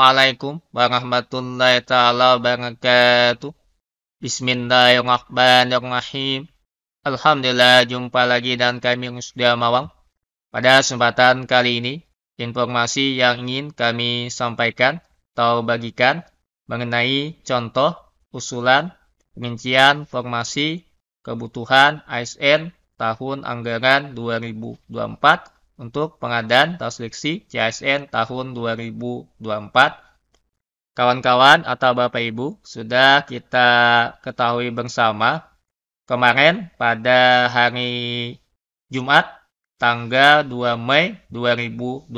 Assalamualaikum warahmatullahi taala wabarakatuh. Bismillahirrahmanirrahim. Alhamdulillah jumpa lagi dan kami sudah Mawang. Pada kesempatan kali ini, informasi yang ingin kami sampaikan atau bagikan mengenai contoh, usulan, pengincian formasi kebutuhan ASN tahun anggaran 2024 untuk pengadaan atau seleksi CSN tahun 2024. Kawan-kawan atau Bapak Ibu, sudah kita ketahui bersama kemarin pada hari Jumat tanggal 2 Mei 2024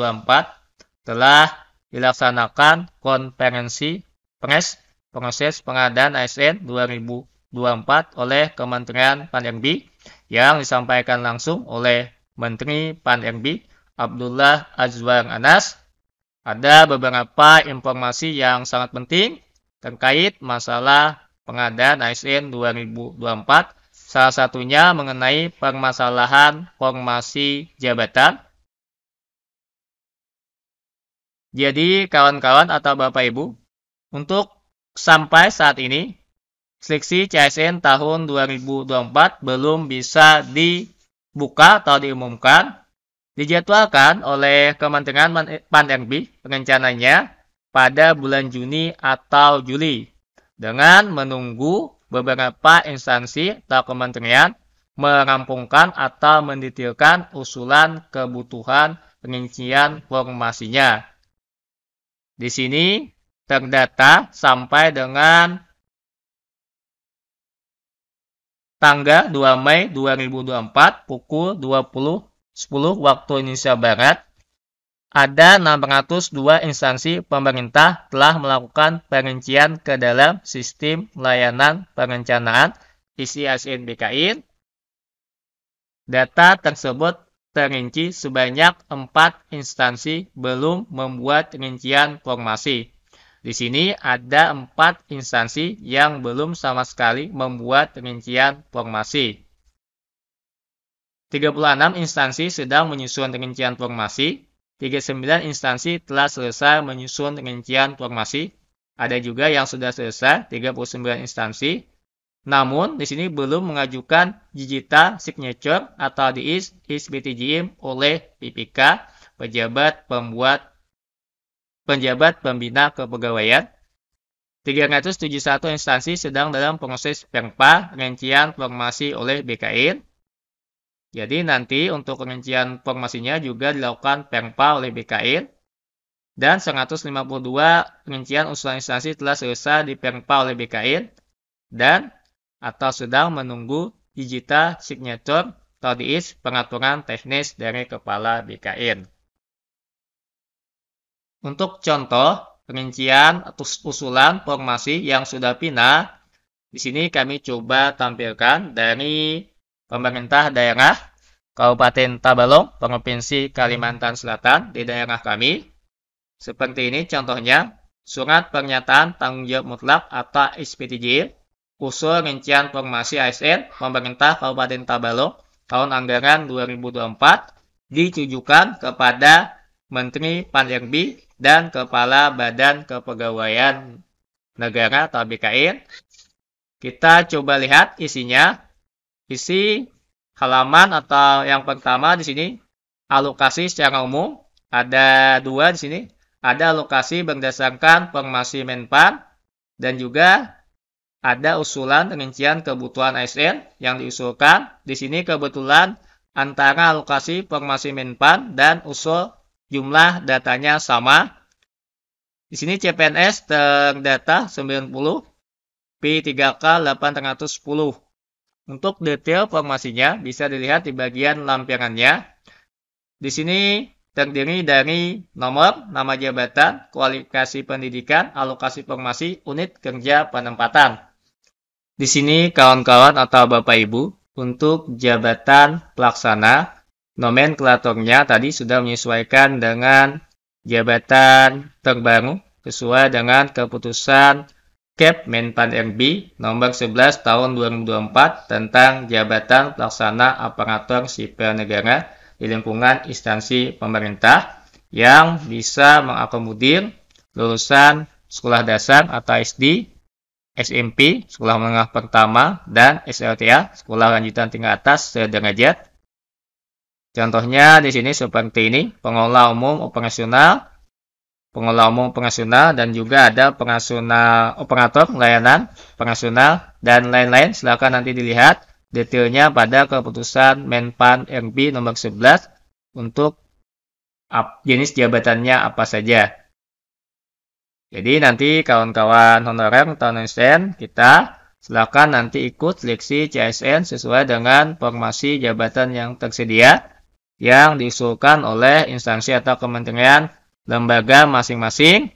telah dilaksanakan konferensi pres proses pengadaan ASN 2024 oleh Kementerian Pan-RB yang disampaikan langsung oleh Menteri Pan-RB Abdullah Azwar Anas, ada beberapa informasi yang sangat penting terkait masalah pengadaan ASN 2024, salah satunya mengenai permasalahan formasi jabatan. Jadi kawan-kawan atau Bapak Ibu, untuk sampai saat ini, seleksi CSN tahun 2024 belum bisa di buka atau diumumkan dijadwalkan oleh Kementerian Panerbi rencananya pada bulan Juni atau Juli dengan menunggu beberapa instansi atau kementerian merampungkan atau mendetailkan usulan kebutuhan pengincian formasinya. Di sini terdata sampai dengan tanggal 2 Mei 2024 pukul 20.10 waktu Indonesia Barat, ada 602 instansi pemerintah telah melakukan perincian ke dalam sistem layanan perencanaan ICSN BKI. Data tersebut terinci sebanyak 4 instansi belum membuat rincian formasi. Di sini ada empat instansi yang belum sama sekali membuat rincian formasi. 36 instansi sedang menyusun rincian formasi, 39 instansi telah selesai menyusun rincian formasi, ada juga yang sudah selesai 39 instansi, namun di sini belum mengajukan digital signature atau DIS BTGM oleh PPK, pejabat pembuat penjabat pembina kepegawaian. 371 instansi sedang dalam proses perpa rencian formasi oleh BKN. Jadi nanti untuk rencian formasinya juga dilakukan perpa oleh BKN. Dan 152 rencian usulan instansi telah selesai di perpa oleh BKN. Dan atau sedang menunggu digital signature atau diis pengaturan teknis dari kepala BKN. Untuk contoh rincian atau usulan formasi yang sudah final, di sini kami coba tampilkan dari pemerintah daerah Kabupaten Tabalong, Provinsi Kalimantan Selatan di daerah kami. Seperti ini contohnya, Surat Pernyataan Tanggung Jawab Mutlak atau SPTJ, usul rincian formasi ASN Pemerintah Kabupaten Tabalong tahun anggaran 2024 ditujukan kepada Menteri Pan-RB dan Kepala Badan Kepegawaian Negara atau BKN. Kita coba lihat isinya. Isi halaman atau yang pertama di sini alokasi secara umum ada dua di sini. Ada alokasi berdasarkan formasi Menpan dan juga ada usulan rincian kebutuhan ASN yang diusulkan. Di sini kebetulan antara alokasi formasi Menpan dan usul jumlah datanya sama. Di sini CPNS terdata 90, P3K 810. Untuk detail formasinya bisa dilihat di bagian lampirannya. Di sini terdiri dari nomor, nama jabatan, kualifikasi pendidikan, alokasi formasi, unit kerja penempatan. Di sini kawan-kawan atau Bapak Ibu untuk jabatan pelaksana nomenklaturnya tadi sudah menyesuaikan dengan jabatan terbaru sesuai dengan keputusan KEP Menpan RB nomor 11 tahun 2024 tentang jabatan pelaksana aparatur sipil negara di lingkungan instansi pemerintah yang bisa mengakomodir lulusan sekolah dasar atau SD, SMP, sekolah menengah pertama, dan SLTA, sekolah lanjutan tingkat atas sederajat Contohnya di sini seperti ini, pengelola umum operasional, pengelola umum operasional, dan juga ada pengasional operator layanan, pengasional, dan lain-lain. Silahkan nanti dilihat detailnya pada keputusan Menpan RB nomor 11 untuk jenis jabatannya apa saja. Jadi nanti kawan-kawan honorer tahun SN kita silakan nanti ikut seleksi CSN sesuai dengan formasi jabatan yang tersedia yang diusulkan oleh instansi atau kementerian lembaga masing-masing.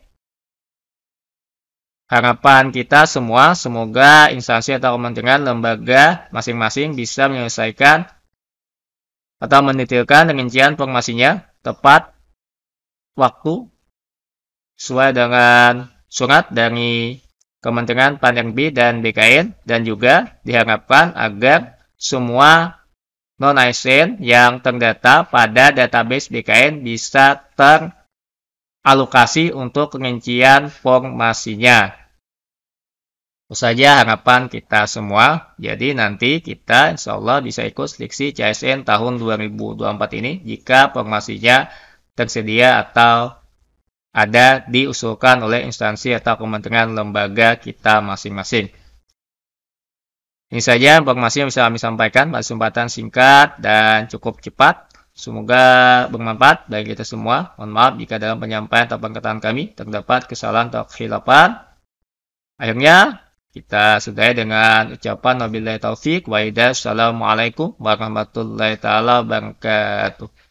Harapan kita semua semoga instansi atau kementerian lembaga masing-masing bisa menyelesaikan atau mendetailkan rincian formasinya tepat waktu sesuai dengan surat dari Kementerian B dan BKN dan juga diharapkan agar semua non-ASN yang terdata pada database BKN bisa teralokasi untuk pengencian formasinya. Itu saja harapan kita semua. Jadi nanti kita insya Allah bisa ikut seleksi CSN tahun 2024 ini jika formasinya tersedia atau ada diusulkan oleh instansi atau kementerian lembaga kita masing-masing. Ini saja informasi yang bisa kami sampaikan pada kesempatan singkat dan cukup cepat. Semoga bermanfaat bagi kita semua. Mohon maaf jika dalam penyampaian atau pengetahuan kami terdapat kesalahan atau kehilapan. Akhirnya, kita sudahi dengan ucapan Nabi taufik Wa'idah. Assalamualaikum warahmatullahi wabarakatuh.